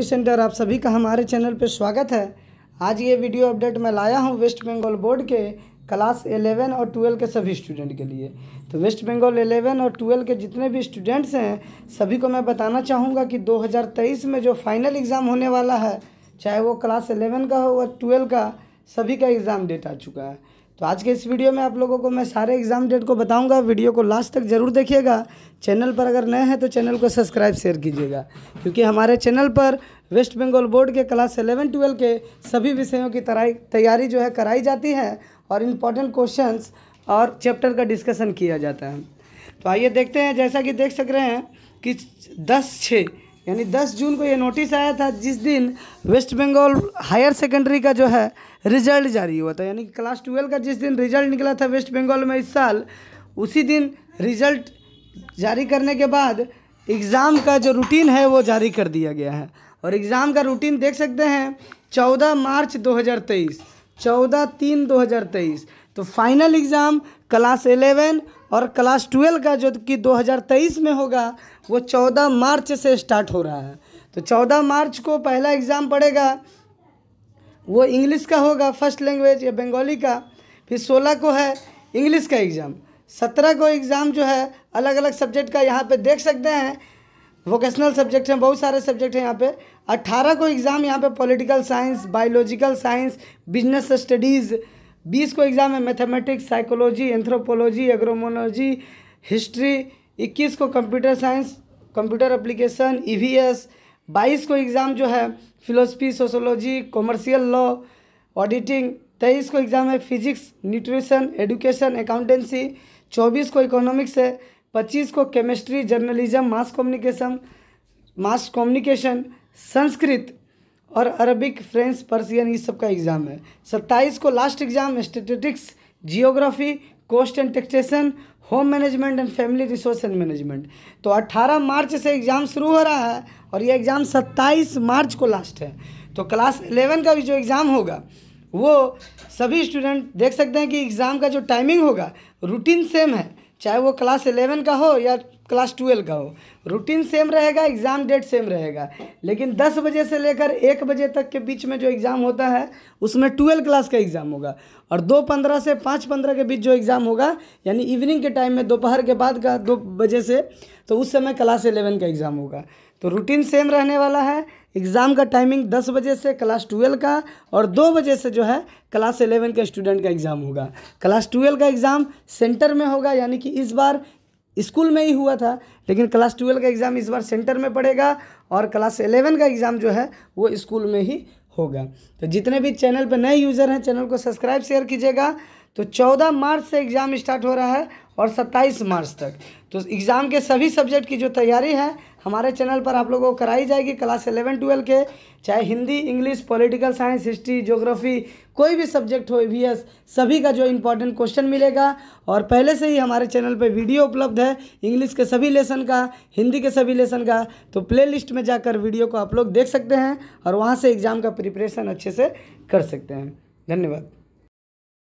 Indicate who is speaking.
Speaker 1: centre आप सभी का हमारे चैनल पर स्वागत है आज ये वीडियो अपडेट मैं लाया हूँ वेस्ट बंगाल बोर्ड के क्लास एलेवन और ट्वेल्व के सभी स्टूडेंट के लिए तो वेस्ट बंगाल एलेवन और ट्वेल्व के जितने भी स्टूडेंट्स हैं सभी को मैं बताना चाहूँगा कि 2023 में जो फाइनल एग्ज़ाम होने वाला है चाहे वो क्लास एलेवन का हो व ट्वेल्व का सभी का एग्ज़ाम डेट आ चुका है तो आज के इस वीडियो में आप लोगों को मैं सारे एग्ज़ाम डेट को बताऊंगा वीडियो को लास्ट तक ज़रूर देखिएगा चैनल पर अगर नए हैं तो चैनल को सब्सक्राइब शेयर कीजिएगा क्योंकि हमारे चैनल पर वेस्ट बंगाल बोर्ड के क्लास एलेवन ट्वेल्व के सभी विषयों की तैयारी जो है कराई जाती है और इम्पॉर्टेंट क्वेश्चन और चैप्टर का डिस्कसन किया जाता है तो आइए देखते हैं जैसा कि देख सक रहे हैं कि दस छः यानी 10 जून को ये नोटिस आया था जिस दिन वेस्ट बंगाल हायर सेकेंडरी का जो है रिजल्ट जारी हुआ था यानी क्लास ट्वेल्व का जिस दिन रिजल्ट निकला था वेस्ट बंगाल में इस साल उसी दिन रिजल्ट जारी करने के बाद एग्ज़ाम का जो रूटीन है वो जारी कर दिया गया है और एग्ज़ाम का रूटीन देख सकते हैं चौदह मार्च 2023 चौदह तीन तेईस तो फाइनल एग्ज़ाम क्लास एलेवन और क्लास ट्वेल्व का जो कि 2023 में होगा वो 14 मार्च से स्टार्ट हो रहा है तो 14 मार्च को पहला एग्ज़ाम पड़ेगा वो इंग्लिश का होगा फर्स्ट लैंग्वेज या बंगाली का फिर 16 को है इंग्लिश का एग्ज़ाम 17 को एग्ज़ाम जो है अलग अलग सब्जेक्ट का यहाँ पे देख सकते हैं वोकेशनल सब्जेक्ट हैं बहुत सारे सब्जेक्ट हैं यहाँ पे अट्ठारह को एग्ज़ाम यहाँ पे political science biological science business studies बीस को एग्ज़ाम है mathematics psychology anthropology agronomy history इक्कीस को computer science computer application E e बाईस को एग्ज़ाम जो है philosophy sociology commercial law auditing तेईस को एग्ज़ाम है फिजिक्स न्यूट्रिशन एडुकेशन अकाउंटेंसी चौबीस को इकोनॉमिक्स है पच्चीस को chemistry journalism mass communication mass communication Sanskrit और अरबिक फ्रेंच पर्सियन ये सब का एग्ज़ाम है सत्ताईस को last exam statistics geography cost and taxation home management and family resource and management तो 18 मार्च से एग्ज़ाम शुरू हो रहा है और ये एग्ज़ाम 27 मार्च को लास्ट है तो क्लास 11 का भी जो एग्ज़ाम होगा वो सभी स्टूडेंट देख सकते हैं कि एग्ज़ाम का जो टाइमिंग होगा रूटीन सेम है चाहे वो क्लास एलेवन का हो या क्लास ट्वेल्व का हो रूटीन सेम रहेगा एग्ज़ाम डेट सेम रहेगा लेकिन दस बजे से लेकर एक बजे तक के बीच में जो एग्ज़ाम होता है उसमें ट्वेल्व क्लास का एग्ज़ाम होगा और दो पंद्रह से पाँच पंद्रह के बीच जो एग्ज़ाम होगा यानी इवनिंग के टाइम में दोपहर के बाद का दो बजे से तो उस समय क्लास एलेवन का एग्ज़ाम होगा तो रूटीन सेम रहने वाला है एग्ज़ाम का टाइमिंग दस बजे से क्लास ट्वेल्व का और दो बजे से जो है क्लास एलेवन के स्टूडेंट का एग्ज़ाम होगा क्लास ट्वेल्व का एग्ज़ाम सेंटर में होगा यानी कि इस बार स्कूल में ही हुआ था लेकिन क्लास ट्वेल्व का एग्ज़ाम इस बार सेंटर में पड़ेगा और क्लास एलेवन का एग्ज़ाम जो है वो स्कूल में ही होगा तो जितने भी चैनल पर नए यूज़र हैं चैनल को सब्सक्राइब शेयर कीजिएगा तो चौदह मार्च से एग्ज़ाम स्टार्ट हो रहा है और 27 मार्च तक तो एग्ज़ाम के सभी सब्जेक्ट की जो तैयारी है हमारे चैनल पर आप लोगों को कराई जाएगी क्लास एलेवन ट्वेल्व के चाहे Hindi English political science history geography कोई भी सब्जेक्ट हो ई सभी का जो इम्पोर्टेंट क्वेश्चन मिलेगा और पहले से ही हमारे चैनल पर वीडियो उपलब्ध है इंग्लिश के सभी लेसन का हिंदी के सभी लेसन का तो प्ले में जाकर वीडियो को आप लोग देख सकते हैं और वहाँ से एग्ज़ाम का प्रिपरेशन अच्छे से कर सकते हैं धन्यवाद